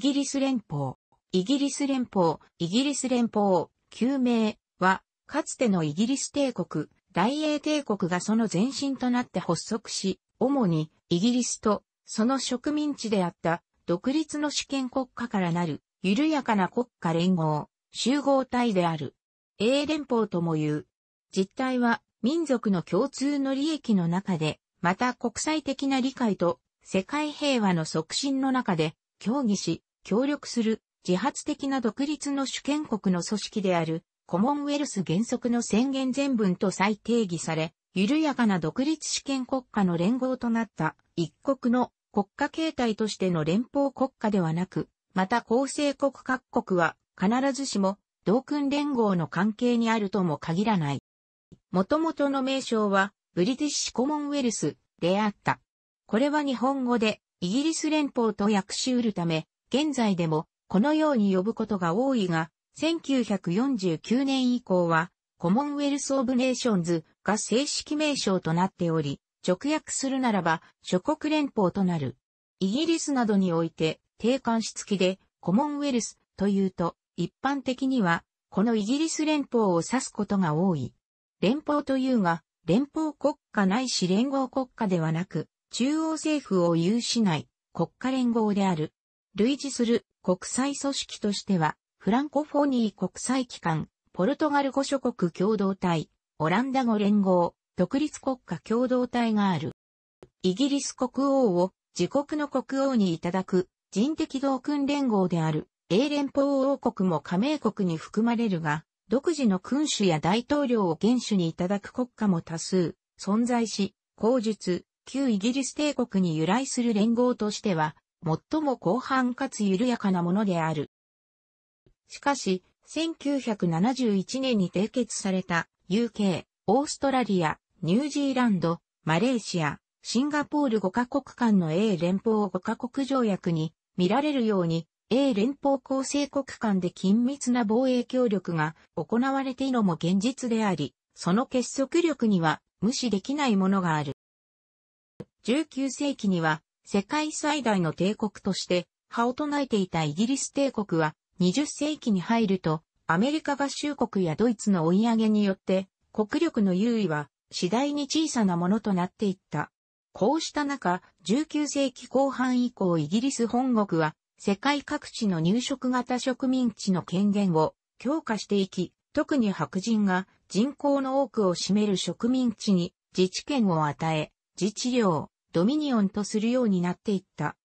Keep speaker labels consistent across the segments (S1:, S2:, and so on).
S1: ギリス連邦、イギリス連邦、イギリス連邦、旧名は、かつてのイギリス帝国、大英帝国がその前身となって発足し、主にイギリスとその植民地であった独立の主権国家からなる緩やかな国家連合、集合体である。英連邦とも言う。実態は民族の共通の利益の中で、また国際的な理解と世界平和の促進の中で協議し、協力する自発的な独立の主権国の組織であるコモンウェルス原則の宣言全文と再定義され、緩やかな独立主権国家の連合となった一国の国家形態としての連邦国家ではなく、また構成国各国は必ずしも同訓連合の関係にあるとも限らない。元々の名称はブリティッシュコモンウェルスであった。これは日本語でイギリス連邦と訳し得るため、現在でもこのように呼ぶことが多いが、1949年以降は、コモンウェルス・オブ・ネーションズが正式名称となっており、直訳するならば諸国連邦となる。イギリスなどにおいて、定冠詞付きで、コモンウェルスというと、一般的には、このイギリス連邦を指すことが多い。連邦というが、連邦国家ないし連合国家ではなく、中央政府を有しない国家連合である。類似する国際組織としては、フランコフォニー国際機関、ポルトガル語諸国共同体、オランダ語連合、独立国家共同体がある。イギリス国王を自国の国王にいただく人的同訓連合である英連邦王国も加盟国に含まれるが、独自の君主や大統領を元首にいただく国家も多数存在し、後述、旧イギリス帝国に由来する連合としては最も広範かつ緩やかなものである。しかし、1971年に締結された UK、オーストラリア、ニュージーランド、マレーシア、シンガポール5カ国間の A 連邦5カ国条約に見られるように、A 連邦構成国間で緊密な防衛協力が行われているのも現実であり、その結束力には無視できないものがある。19世紀には世界最大の帝国として、歯を唱えていたイギリス帝国は、20世紀に入ると、アメリカ合衆国やドイツの追い上げによって、国力の優位は、次第に小さなものとなっていった。こうした中、19世紀後半以降イギリス本国は、世界各地の入植型植民地の権限を強化していき、特に白人が人口の多くを占める植民地に自治権を与え、自治領、ドミニオンとするようになっていった。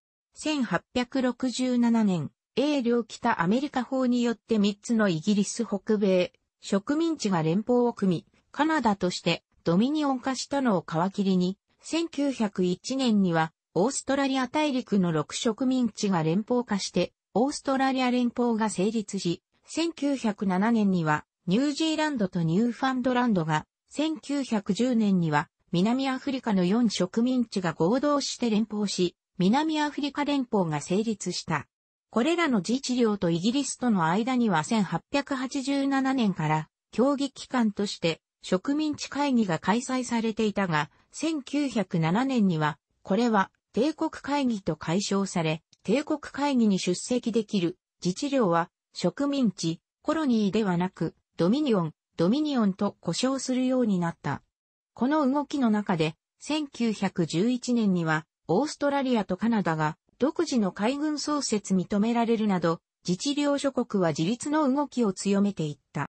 S1: 1867年、英領北アメリカ法によって3つのイギリス北米、植民地が連邦を組み、カナダとしてドミニオン化したのを皮切りに、1901年にはオーストラリア大陸の6植民地が連邦化して、オーストラリア連邦が成立し、1907年にはニュージーランドとニューファンドランドが、1910年には南アフリカの4植民地が合同して連邦し、南アフリカ連邦が成立した。これらの自治領とイギリスとの間には1887年から協議機関として植民地会議が開催されていたが、1907年には、これは帝国会議と解消され、帝国会議に出席できる自治領は植民地、コロニーではなく、ドミニオン、ドミニオンと呼称するようになった。この動きの中で、1911年には、オーストラリアとカナダが、独自の海軍創設認められるなど、自治領諸国は自立の動きを強めていった。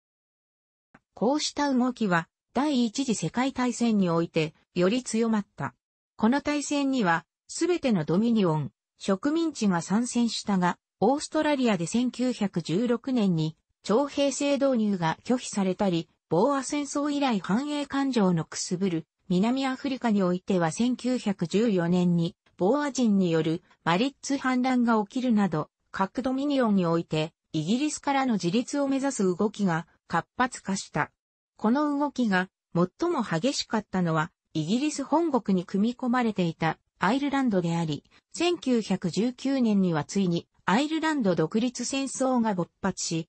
S1: こうした動きは、第一次世界大戦において、より強まった。この大戦には、すべてのドミニオン、植民地が参戦したが、オーストラリアで1916年に徴兵制導入が拒否されたり、ボーア戦争以来繁栄感情のくすぶる南アフリカにおいては1914年にボーア人によるマリッツ反乱が起きるなど、各ドミニオンにおいてイギリスからの自立を目指す動きが活発化した。この動きが最も激しかったのはイギリス本国に組み込まれていたアイルランドであり、1919年にはついにアイルランド独立戦争が勃発し、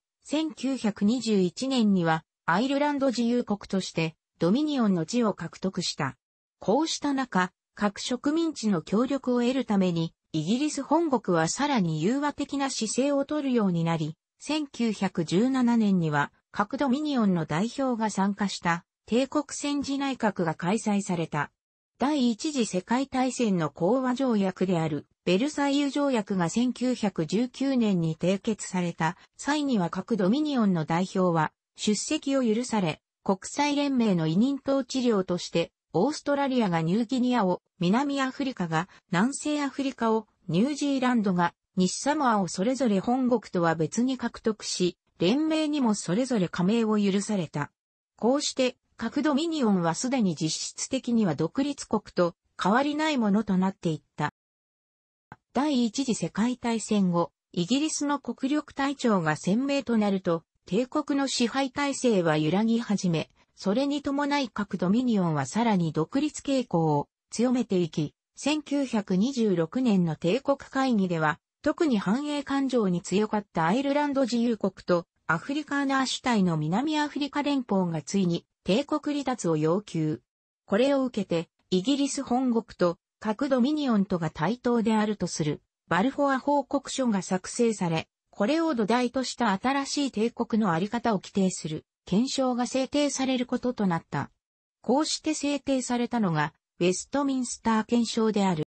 S1: 1921年にはアイルランド自由国としてドミニオンの地を獲得した。こうした中、各植民地の協力を得るために、イギリス本国はさらに融和的な姿勢をとるようになり、1917年には各ドミニオンの代表が参加した帝国戦時内閣が開催された。第一次世界大戦の講和条約であるベルサイユ条約が1919年に締結された際には各ドミニオンの代表は出席を許され、国際連盟の委任統治領として、オーストラリアがニューギニアを、南アフリカが南西アフリカを、ニュージーランドが西サモアをそれぞれ本国とは別に獲得し、連盟にもそれぞれ加盟を許された。こうして、各ドミニオンはすでに実質的には独立国と変わりないものとなっていった。第一次世界大戦後、イギリスの国力隊長が鮮明となると、帝国の支配体制は揺らぎ始め、それに伴い各ドミニオンはさらに独立傾向を強めていき、1926年の帝国会議では、特に繁栄感情に強かったアイルランド自由国とアフリカーナー主体の南アフリカ連邦がついに帝国離脱を要求。これを受けて、イギリス本国と各ドミニオンとが対等であるとするバルフォア報告書が作成され、これを土台とした新しい帝国のあり方を規定する、検証が制定されることとなった。こうして制定されたのが、ウェストミンスター憲章である。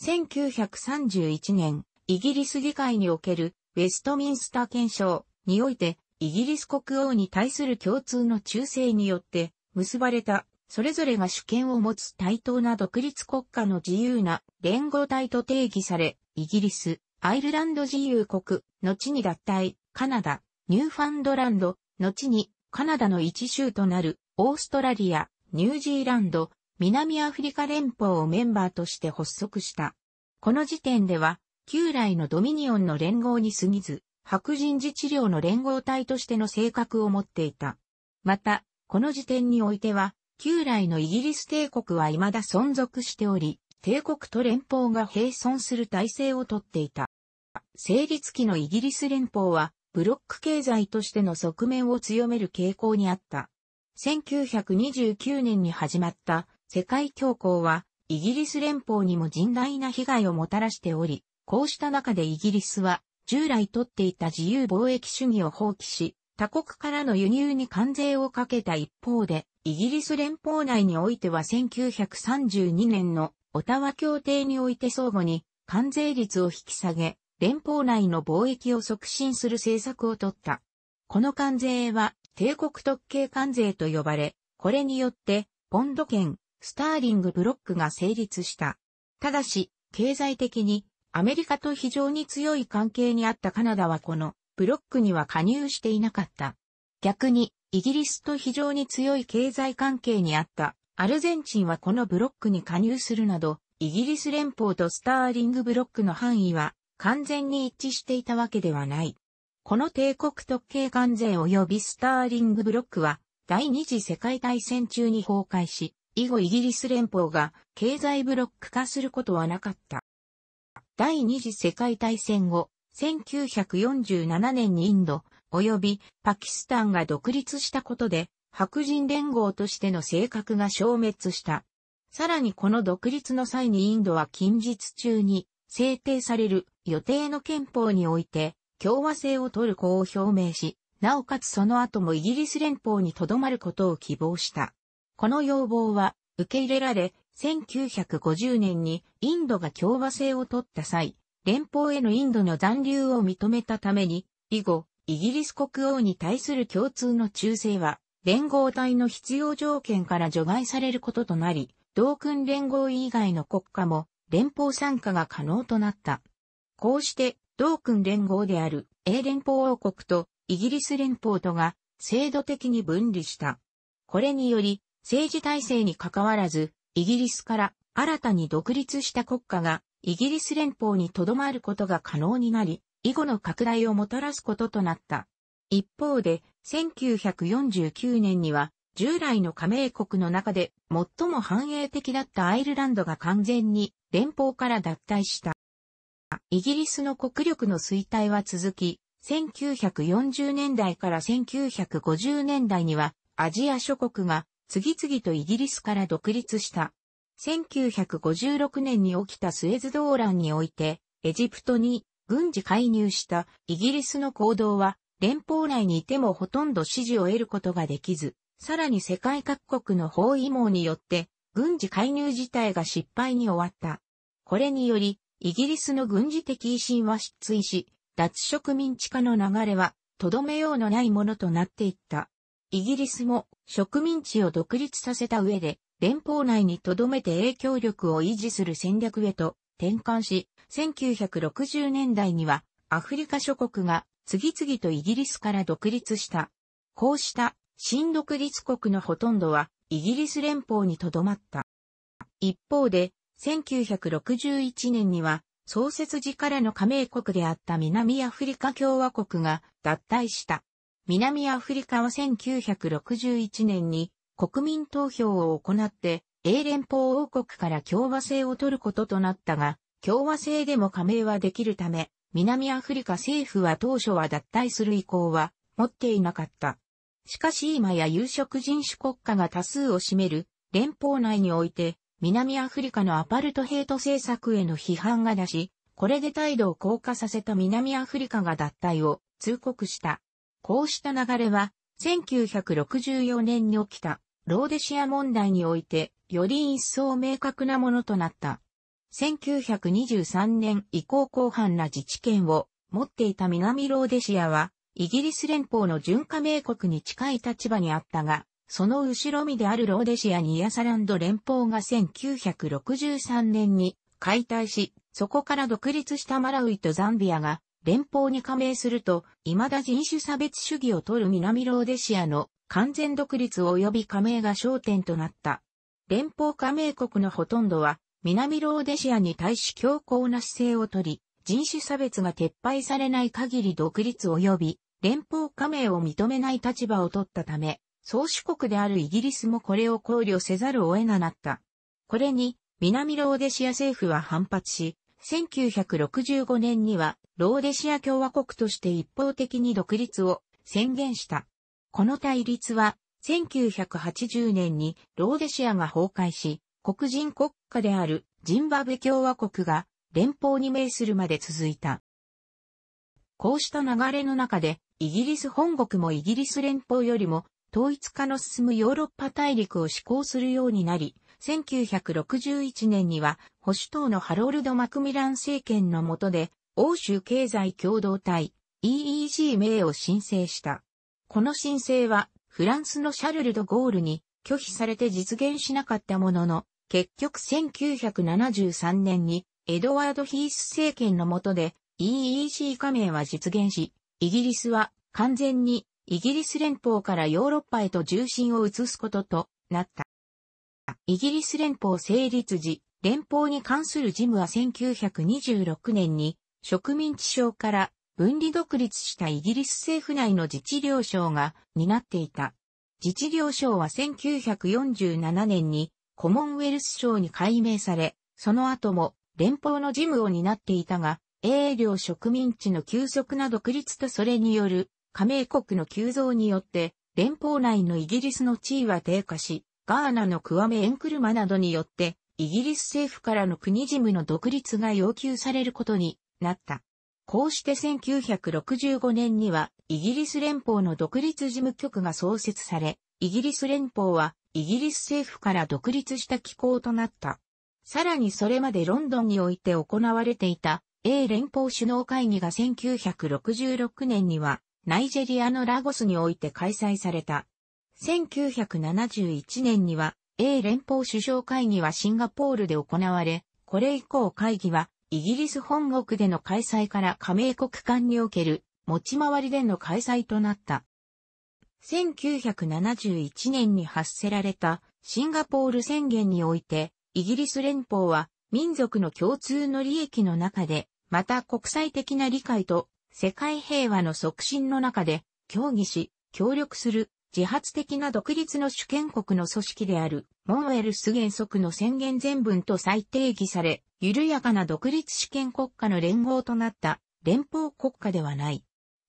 S1: 1931年、イギリス議会におけるウェストミンスター憲章において、イギリス国王に対する共通の忠誠によって結ばれた、それぞれが主権を持つ対等な独立国家の自由な連合体と定義され、イギリス、アイルランド自由国、後に脱退、カナダ、ニューファンドランド、後にカナダの一州となるオーストラリア、ニュージーランド、南アフリカ連邦をメンバーとして発足した。この時点では、旧来のドミニオンの連合に過ぎず、白人自治領の連合体としての性格を持っていた。また、この時点においては、旧来のイギリス帝国は未だ存続しており、帝国と連邦が並存する体制をとっていた。成立期のイギリス連邦は、ブロック経済としての側面を強める傾向にあった。1929年に始まった世界恐慌は、イギリス連邦にも甚大な被害をもたらしており、こうした中でイギリスは、従来取っていた自由貿易主義を放棄し、他国からの輸入に関税をかけた一方で、イギリス連邦内においては1932年のオタワ協定において相互に関税率を引き下げ、連邦内の貿易を促進する政策をとった。この関税は帝国特権関税と呼ばれ、これによってポンド圏、スターリングブロックが成立した。ただし、経済的にアメリカと非常に強い関係にあったカナダはこのブロックには加入していなかった。逆に、イギリスと非常に強い経済関係にあったアルゼンチンはこのブロックに加入するなど、イギリス連邦とスターリングブロックの範囲は完全に一致していたわけではない。この帝国特権関税及びスターリングブロックは第二次世界大戦中に崩壊し、以後イギリス連邦が経済ブロック化することはなかった。第二次世界大戦後、1947年にインド及びパキスタンが独立したことで白人連合としての性格が消滅した。さらにこの独立の際にインドは近日中に制定される予定の憲法において共和制を取る子を表明し、なおかつその後もイギリス連邦に留まることを希望した。この要望は受け入れられ、1950年にインドが共和制を取った際、連邦へのインドの残留を認めたために、以後、イギリス国王に対する共通の忠誠は、連合体の必要条件から除外されることとなり、同訓連合以外の国家も連邦参加が可能となった。こうして、同君連合である英連邦王国とイギリス連邦とが制度的に分離した。これにより、政治体制に関わらず、イギリスから新たに独立した国家がイギリス連邦にとどまることが可能になり、以後の拡大をもたらすこととなった。一方で、1949年には、従来の加盟国の中で最も繁栄的だったアイルランドが完全に連邦から脱退した。イギリスの国力の衰退は続き、1940年代から1950年代にはアジア諸国が次々とイギリスから独立した。1956年に起きたスエズ動乱において、エジプトに軍事介入したイギリスの行動は連邦内にいてもほとんど支持を得ることができず、さらに世界各国の包囲網によって軍事介入自体が失敗に終わった。これにより、イギリスの軍事的維新は失墜し、脱植民地化の流れは、とどめようのないものとなっていった。イギリスも植民地を独立させた上で、連邦内にとどめて影響力を維持する戦略へと転換し、1960年代にはアフリカ諸国が次々とイギリスから独立した。こうした新独立国のほとんどはイギリス連邦にとどまった。一方で、1961年には、創設時からの加盟国であった南アフリカ共和国が脱退した。南アフリカは1961年に国民投票を行って、英連邦王国から共和制を取ることとなったが、共和制でも加盟はできるため、南アフリカ政府は当初は脱退する意向は持っていなかった。しかし今や有色人種国家が多数を占める連邦内において南アフリカのアパルトヘイト政策への批判が出し、これで態度を硬化させた南アフリカが脱退を通告した。こうした流れは1964年に起きたローデシア問題においてより一層明確なものとなった。1923年以降後半な自治権を持っていた南ローデシアはイギリス連邦の準加盟国に近い立場にあったが、その後ろ身であるローデシアニアサランド連邦が1963年に解体し、そこから独立したマラウイとザンビアが連邦に加盟すると、未だ人種差別主義を取る南ローデシアの完全独立及び加盟が焦点となった。連邦加盟国のほとんどは、南ローデシアに対し強硬な姿勢をとり、人種差別が撤廃されない限り独立及び連邦加盟を認めない立場を取ったため、宗主国であるイギリスもこれを考慮せざるを得なかった。これに、南ローデシア政府は反発し、1965年には、ローデシア共和国として一方的に独立を宣言した。この対立は、1980年にローデシアが崩壊し、黒人国家であるジンバブ共和国が連邦に命するまで続いた。こうした流れの中で、イギリス本国もイギリス連邦よりも統一化の進むヨーロッパ大陸を志向するようになり、1961年には保守党のハロルド・マクミラン政権の下で欧州経済共同体 EEG 名を申請した。この申請はフランスのシャルル・ド・ゴールに拒否されて実現しなかったものの、結局1973年にエドワード・ヒース政権の下で EEG 加盟は実現し、イギリスは完全にイギリス連邦からヨーロッパへと重心を移すこととなった。イギリス連邦成立時、連邦に関する事務は1926年に植民地省から分離独立したイギリス政府内の自治領省が担っていた。自治領省は1947年にコモンウェルス省に改名され、その後も連邦の事務を担っていたが、英領植民地の急速な独立とそれによる加盟国の急増によって、連邦内のイギリスの地位は低下し、ガーナのクワメ・エンクルマなどによって、イギリス政府からの国事務の独立が要求されることになった。こうして1965年には、イギリス連邦の独立事務局が創設され、イギリス連邦は、イギリス政府から独立した機構となった。さらにそれまでロンドンにおいて行われていた、英連邦首脳会議が1966年には、ナイジェリアのラゴスにおいて開催された。1971年には、英連邦首相会議はシンガポールで行われ、これ以降会議は、イギリス本国での開催から加盟国間における持ち回りでの開催となった。1971年に発せられたシンガポール宣言において、イギリス連邦は民族の共通の利益の中でまた国際的な理解と世界平和の促進の中で協議し、協力する自発的な独立の主権国の組織であるモンウェルス原則の宣言全文と再定義され、緩やかな独立主権国家の連合となった連邦国家ではない。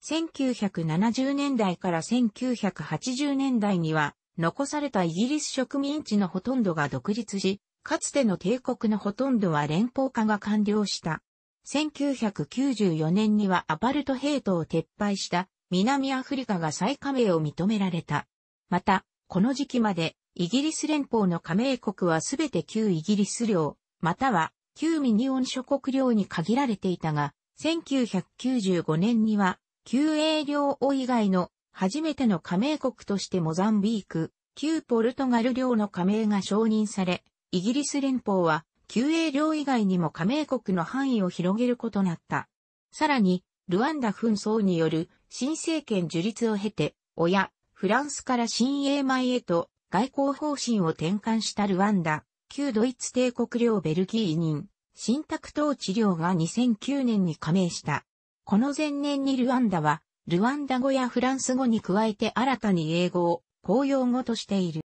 S1: 1970年代から1980年代には残されたイギリス植民地のほとんどが独立し、かつての帝国のほとんどは連邦化が完了した。1994年にはアパルトヘイトを撤廃した南アフリカが再加盟を認められた。また、この時期までイギリス連邦の加盟国はすべて旧イギリス領、または旧ミニオン諸国領に限られていたが、1995年には旧英領王以外の初めての加盟国としてモザンビーク、旧ポルトガル領の加盟が承認され、イギリス連邦は旧英領以外にも加盟国の範囲を広げることなった。さらに、ルワンダ紛争による新政権樹立を経て、親、フランスから新英米へと外交方針を転換したルワンダ、旧ドイツ帝国領ベルギー人、新択統治領が2009年に加盟した。この前年にルワンダは、ルワンダ語やフランス語に加えて新たに英語を公用語としている。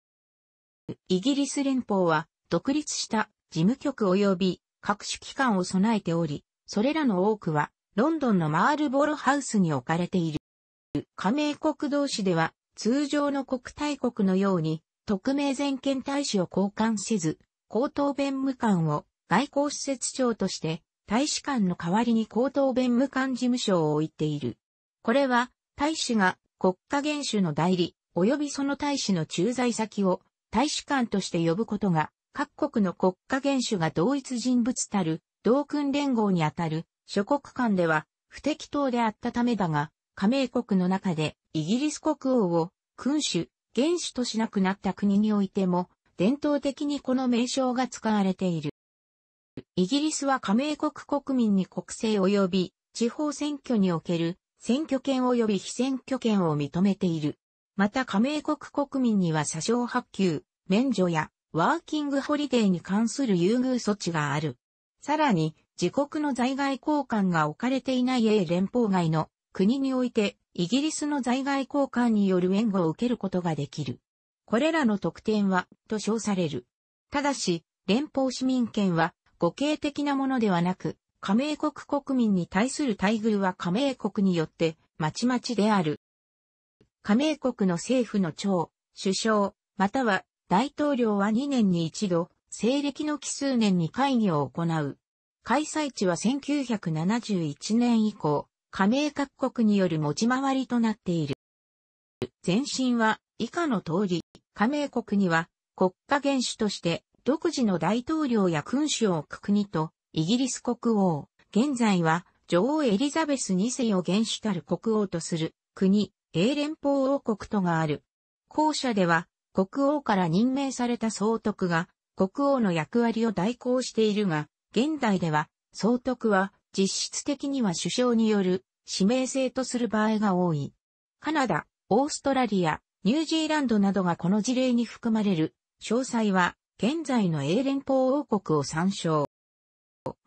S1: イギリス連邦は独立した事務局及び各種機関を備えており、それらの多くは、ロンドンのマールボロハウスに置かれている。加盟国同士では、通常の国大国のように、特命全権大使を交換せず、高等弁務官を外交施設長として、大使館の代わりに高等弁務官事務所を置いている。これは、大使が国家元首の代理、及びその大使の駐在先を大使館として呼ぶことが各国の国家元首が同一人物たる、同訓連合にあたる、諸国間では不適当であったためだが、加盟国の中でイギリス国王を君主、元首としなくなった国においても、伝統的にこの名称が使われている。イギリスは加盟国国民に国政及び地方選挙における選挙権及び非選挙権を認めている。また加盟国国民には詐称発給、免除やワーキングホリデーに関する優遇措置がある。さらに、自国の在外交換が置かれていない A 連邦外の国において、イギリスの在外交換による援護を受けることができる。これらの特典は、と称される。ただし、連邦市民権は、語形的なものではなく、加盟国国民に対する待遇は加盟国によって、まちまちである。加盟国の政府の長、首相、または大統領は2年に一度、西暦の奇数年に会議を行う。開催地は1971年以降、加盟各国による持ち回りとなっている。前身は以下の通り、加盟国には国家元首として独自の大統領や君主を置く国とイギリス国王、現在は女王エリザベス2世を元首たる国王とする国、英連邦王国とがある。後者では国王から任命された総督が、国王の役割を代行しているが、現代では、総督は、実質的には首相による指名制とする場合が多い。カナダ、オーストラリア、ニュージーランドなどがこの事例に含まれる、詳細は、現在の英連邦王国を参照。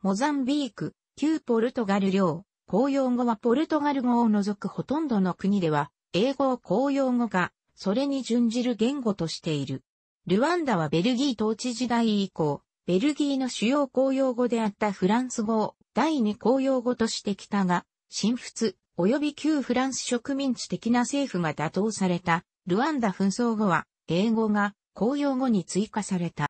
S1: モザンビーク、旧ポルトガル領、公用語はポルトガル語を除くほとんどの国では、英語公用語がそれに準じる言語としている。ルワンダはベルギー統治時代以降、ベルギーの主要公用語であったフランス語を第二公用語としてきたが、新仏及び旧フランス植民地的な政府が打倒されたルワンダ紛争後は英語が公用語に追加された。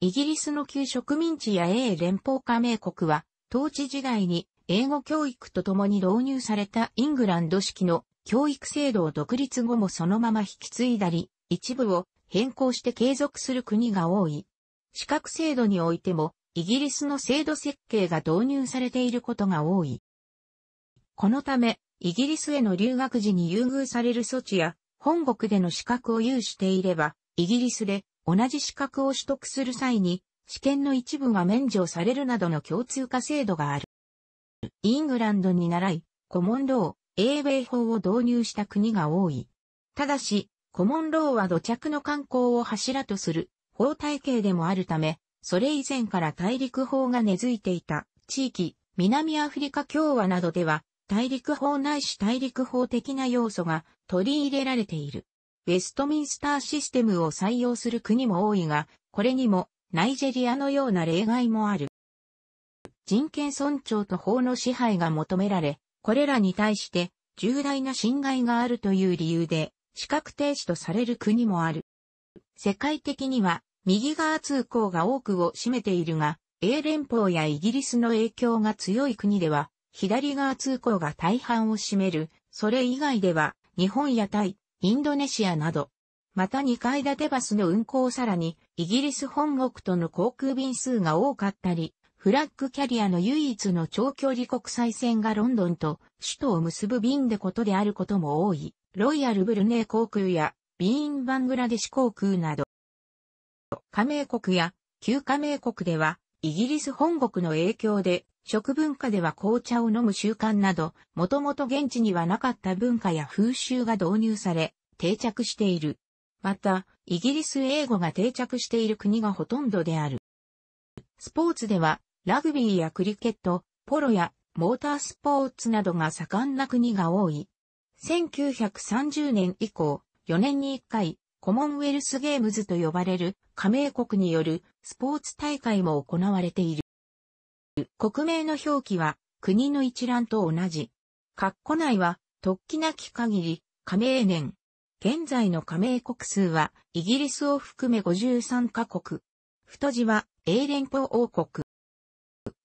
S1: イギリスの旧植民地や英連邦加盟国は統治時代に英語教育とともに導入されたイングランド式の教育制度を独立後もそのまま引き継いだり、一部を変更して継続する国が多い。資格制度においても、イギリスの制度設計が導入されていることが多い。このため、イギリスへの留学時に優遇される措置や、本国での資格を有していれば、イギリスで同じ資格を取得する際に、試験の一部が免除されるなどの共通化制度がある。イングランドに習い、コモンロー、英米法を導入した国が多い。ただし、コモンローは土着の観光を柱とする法体系でもあるため、それ以前から大陸法が根付いていた地域、南アフリカ共和などでは、大陸法ないし大陸法的な要素が取り入れられている。ウェストミンスターシステムを採用する国も多いが、これにもナイジェリアのような例外もある。人権尊重と法の支配が求められ、これらに対して重大な侵害があるという理由で資格停止とされる国もある。世界的には右側通行が多くを占めているが、英連邦やイギリスの影響が強い国では、左側通行が大半を占める、それ以外では、日本やタイ、インドネシアなど、また2階建てバスの運行さらに、イギリス本国との航空便数が多かったり、フラッグキャリアの唯一の長距離国際線がロンドンと首都を結ぶ便でことであることも多い、ロイヤルブルネー航空やビーンバングラデシ航空など、加盟国や旧加盟国では、イギリス本国の影響で、食文化では紅茶を飲む習慣など、もともと現地にはなかった文化や風習が導入され、定着している。また、イギリス英語が定着している国がほとんどである。スポーツでは、ラグビーやクリケット、ポロやモータースポーツなどが盛んな国が多い。1930年以降、4年に1回、コモンウェルスゲームズと呼ばれる加盟国によるスポーツ大会も行われている。国名の表記は国の一覧と同じ。括弧内は突起なき限り加盟年。現在の加盟国数はイギリスを含め53カ国。太字は英連邦王国。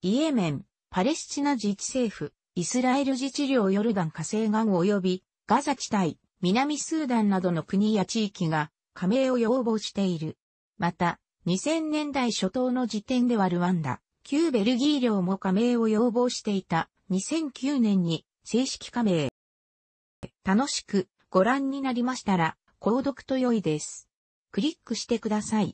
S1: イエメン、パレスチナ自治政府、イスラエル自治領ヨルダン火星岸及びガザ地帯、南スーダンなどの国や地域が加盟を要望している。また、2000年代初頭の時点ではルワンダ、旧ベルギー領も加盟を要望していた2009年に正式加盟。楽しくご覧になりましたら、購読と良いです。クリックしてください。